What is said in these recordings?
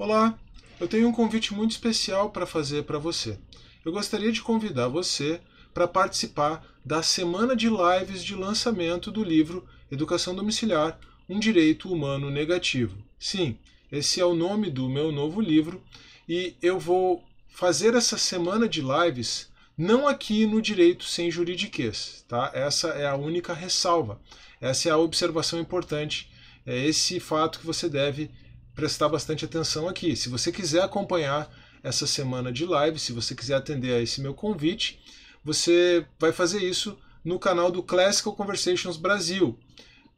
Olá, eu tenho um convite muito especial para fazer para você. Eu gostaria de convidar você para participar da semana de lives de lançamento do livro Educação Domiciliar: Um Direito Humano Negativo. Sim, esse é o nome do meu novo livro e eu vou fazer essa semana de lives não aqui no direito sem juridiquês, tá? Essa é a única ressalva. Essa é a observação importante, é esse fato que você deve prestar bastante atenção aqui. Se você quiser acompanhar essa semana de live, se você quiser atender a esse meu convite, você vai fazer isso no canal do Classical Conversations Brasil.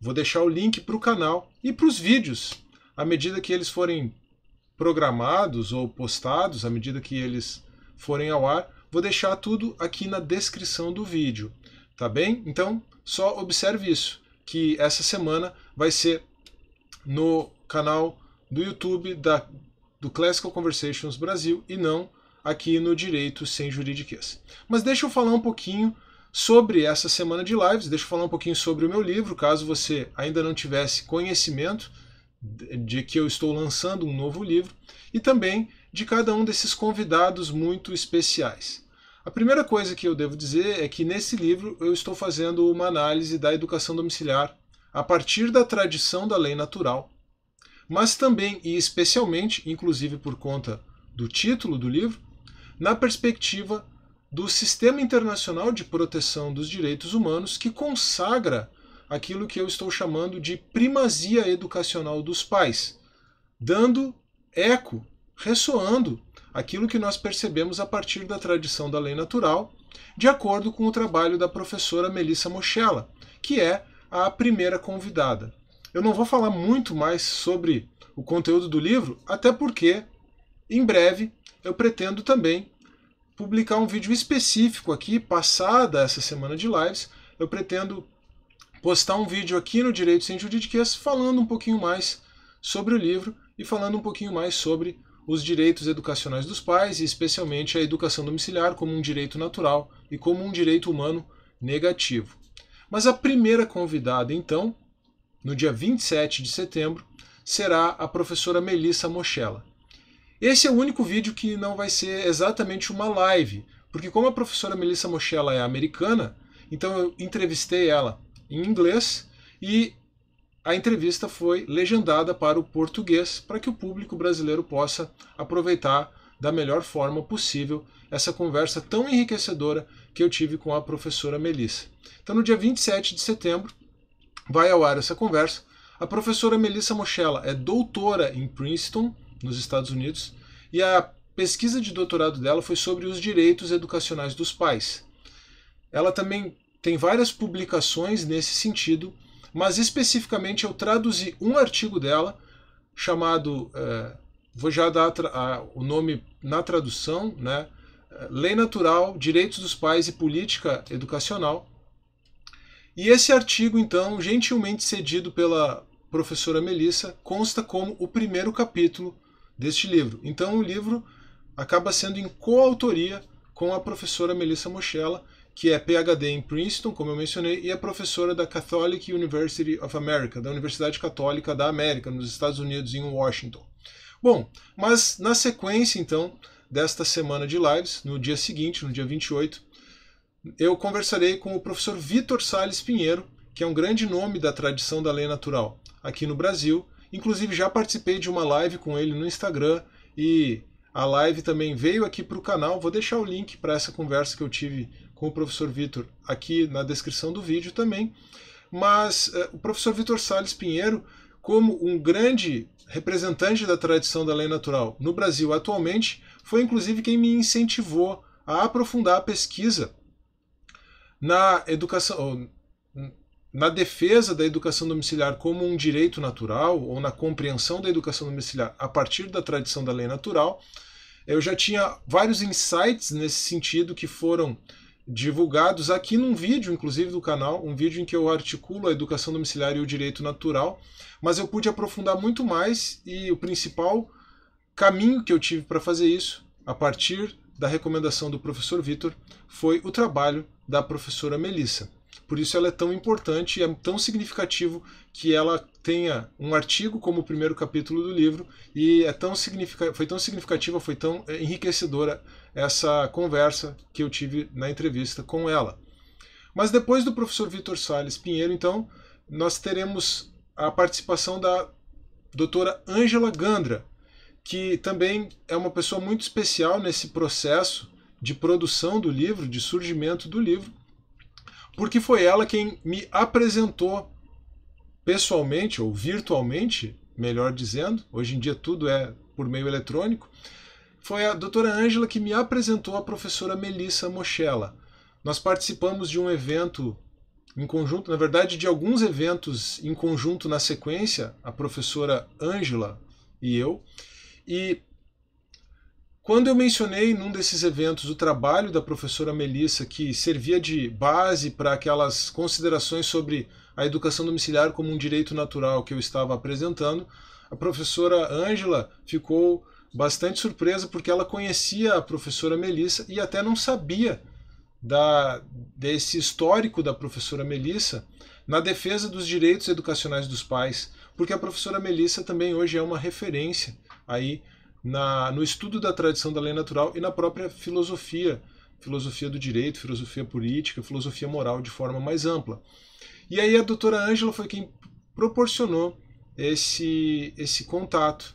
Vou deixar o link para o canal e para os vídeos. À medida que eles forem programados ou postados, à medida que eles forem ao ar, vou deixar tudo aqui na descrição do vídeo. Tá bem? Então, só observe isso, que essa semana vai ser no canal do YouTube da, do Classical Conversations Brasil e não aqui no Direito Sem Juridiquês. Mas deixa eu falar um pouquinho sobre essa semana de lives, deixa eu falar um pouquinho sobre o meu livro, caso você ainda não tivesse conhecimento de que eu estou lançando um novo livro, e também de cada um desses convidados muito especiais. A primeira coisa que eu devo dizer é que nesse livro eu estou fazendo uma análise da educação domiciliar a partir da tradição da lei natural, mas também e especialmente, inclusive por conta do título do livro, na perspectiva do sistema internacional de proteção dos direitos humanos que consagra aquilo que eu estou chamando de primazia educacional dos pais, dando eco, ressoando aquilo que nós percebemos a partir da tradição da lei natural, de acordo com o trabalho da professora Melissa Mochella, que é a primeira convidada. Eu não vou falar muito mais sobre o conteúdo do livro, até porque em breve eu pretendo também publicar um vídeo específico aqui, passada essa semana de lives, eu pretendo postar um vídeo aqui no Direito Sem Juridiquês falando um pouquinho mais sobre o livro e falando um pouquinho mais sobre os direitos educacionais dos pais e especialmente a educação domiciliar como um direito natural e como um direito humano negativo. Mas a primeira convidada, então, no dia 27 de setembro, será a professora Melissa Mochella. Esse é o único vídeo que não vai ser exatamente uma live, porque como a professora Melissa Mochella é americana, então eu entrevistei ela em inglês e a entrevista foi legendada para o português para que o público brasileiro possa aproveitar da melhor forma possível essa conversa tão enriquecedora que eu tive com a professora Melissa. Então, no dia 27 de setembro, vai ao ar essa conversa. A professora Melissa Moschella é doutora em Princeton, nos Estados Unidos, e a pesquisa de doutorado dela foi sobre os direitos educacionais dos pais. Ela também tem várias publicações nesse sentido, mas especificamente eu traduzi um artigo dela chamado, eh, vou já dar a, a, o nome na tradução, né? Eh, Lei Natural, Direitos dos Pais e Política Educacional, e esse artigo, então, gentilmente cedido pela professora Melissa, consta como o primeiro capítulo deste livro. Então, o livro acaba sendo em coautoria com a professora Melissa Mochella, que é PhD em Princeton, como eu mencionei, e é professora da Catholic University of America, da Universidade Católica da América, nos Estados Unidos, em Washington. Bom, mas na sequência, então, desta semana de lives, no dia seguinte, no dia 28, eu conversarei com o professor Vitor Sales Pinheiro, que é um grande nome da tradição da lei natural aqui no Brasil. Inclusive já participei de uma live com ele no Instagram e a live também veio aqui para o canal. Vou deixar o link para essa conversa que eu tive com o professor Vitor aqui na descrição do vídeo também. Mas eh, o professor Vitor Sales Pinheiro, como um grande representante da tradição da lei natural no Brasil atualmente, foi inclusive quem me incentivou a aprofundar a pesquisa na educação hum, na defesa da educação domiciliar como um direito natural ou na compreensão da educação domiciliar a partir da tradição da lei natural, eu já tinha vários insights nesse sentido que foram divulgados aqui num vídeo, inclusive do canal, um vídeo em que eu articulo a educação domiciliar e o direito natural, mas eu pude aprofundar muito mais e o principal caminho que eu tive para fazer isso, a partir da recomendação do professor Vitor, foi o trabalho da professora Melissa. Por isso ela é tão importante e é tão significativo que ela tenha um artigo como o primeiro capítulo do livro e é tão foi tão significativa, foi tão eh, enriquecedora essa conversa que eu tive na entrevista com ela. Mas depois do professor Vitor Sales Pinheiro, então, nós teremos a participação da doutora Ângela Gandra, que também é uma pessoa muito especial nesse processo de produção do livro, de surgimento do livro, porque foi ela quem me apresentou pessoalmente ou virtualmente, melhor dizendo, hoje em dia tudo é por meio eletrônico, foi a doutora Ângela que me apresentou a professora Melissa Mochella. Nós participamos de um evento em conjunto, na verdade, de alguns eventos em conjunto na sequência, a professora Ângela e eu, e quando eu mencionei num desses eventos o trabalho da professora Melissa, que servia de base para aquelas considerações sobre a educação domiciliar como um direito natural que eu estava apresentando, a professora Ângela ficou bastante surpresa porque ela conhecia a professora Melissa e até não sabia da, desse histórico da professora Melissa na defesa dos direitos educacionais dos pais, porque a professora Melissa também hoje é uma referência aí na, no estudo da tradição da lei natural e na própria filosofia, filosofia do direito, filosofia política, filosofia moral de forma mais ampla. E aí a doutora Ângela foi quem proporcionou esse, esse contato.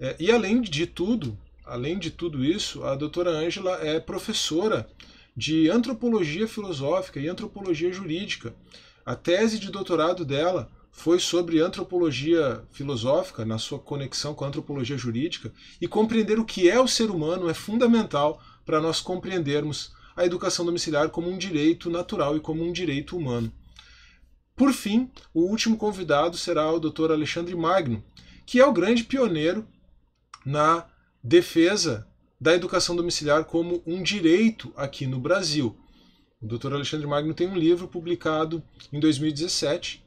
É, e além de tudo, além de tudo isso, a doutora Ângela é professora de antropologia filosófica e antropologia jurídica. A tese de doutorado dela foi sobre antropologia filosófica, na sua conexão com a antropologia jurídica, e compreender o que é o ser humano é fundamental para nós compreendermos a educação domiciliar como um direito natural e como um direito humano. Por fim, o último convidado será o Dr. Alexandre Magno, que é o grande pioneiro na defesa da educação domiciliar como um direito aqui no Brasil. O Dr. Alexandre Magno tem um livro publicado em 2017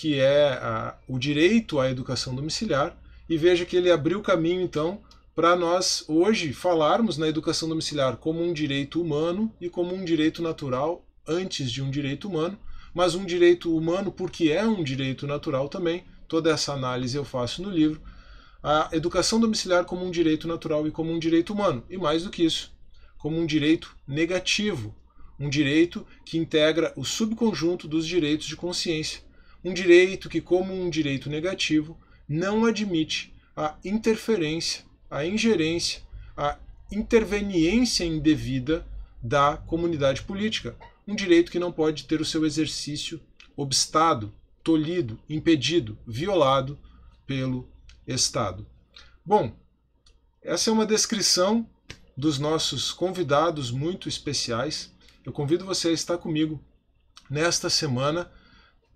que é a, o direito à educação domiciliar, e veja que ele abriu caminho, então, para nós hoje falarmos na educação domiciliar como um direito humano e como um direito natural antes de um direito humano, mas um direito humano porque é um direito natural também. Toda essa análise eu faço no livro. A educação domiciliar como um direito natural e como um direito humano, e mais do que isso, como um direito negativo, um direito que integra o subconjunto dos direitos de consciência um direito que, como um direito negativo, não admite a interferência, a ingerência, a interveniência indevida da comunidade política. Um direito que não pode ter o seu exercício obstado, tolhido, impedido, violado pelo Estado. Bom, essa é uma descrição dos nossos convidados muito especiais. Eu convido você a estar comigo nesta semana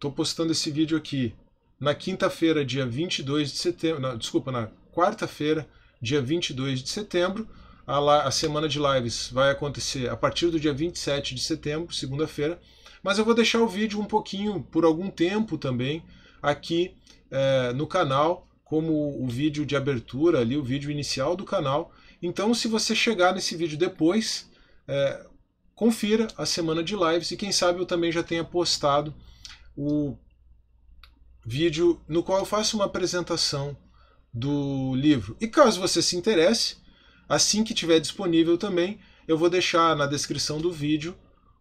Estou postando esse vídeo aqui na quinta-feira, dia 22 de setembro, na, desculpa, na quarta-feira, dia 22 de setembro. A, la, a semana de lives vai acontecer a partir do dia 27 de setembro, segunda-feira. Mas eu vou deixar o vídeo um pouquinho, por algum tempo também, aqui é, no canal, como o vídeo de abertura ali, o vídeo inicial do canal. Então, se você chegar nesse vídeo depois, é, confira a semana de lives e quem sabe eu também já tenha postado o vídeo no qual eu faço uma apresentação do livro. E caso você se interesse, assim que tiver disponível também, eu vou deixar na descrição do vídeo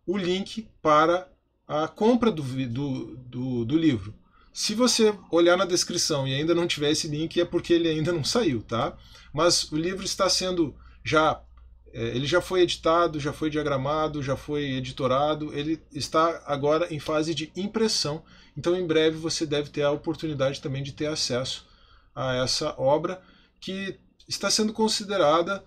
o link para a compra do, do, do, do livro. Se você olhar na descrição e ainda não tiver esse link, é porque ele ainda não saiu, tá? Mas o livro está sendo já é, ele já foi editado, já foi diagramado, já foi editorado, ele está agora em fase de impressão. Então, em breve, você deve ter a oportunidade também de ter acesso a essa obra, que está sendo considerada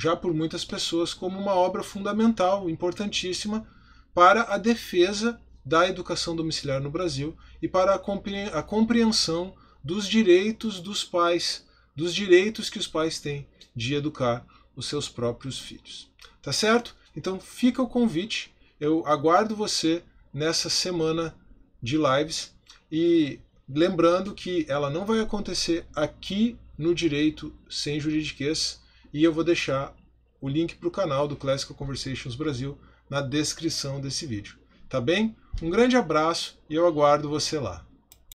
já por muitas pessoas como uma obra fundamental, importantíssima, para a defesa da educação domiciliar no Brasil e para a compreensão dos direitos dos pais, dos direitos que os pais têm de educar os seus próprios filhos. Tá certo? Então fica o convite. Eu aguardo você nessa semana de lives e lembrando que ela não vai acontecer aqui no Direito Sem Juridiquês e eu vou deixar o link para o canal do Classical Conversations Brasil na descrição desse vídeo. Tá bem? Um grande abraço e eu aguardo você lá.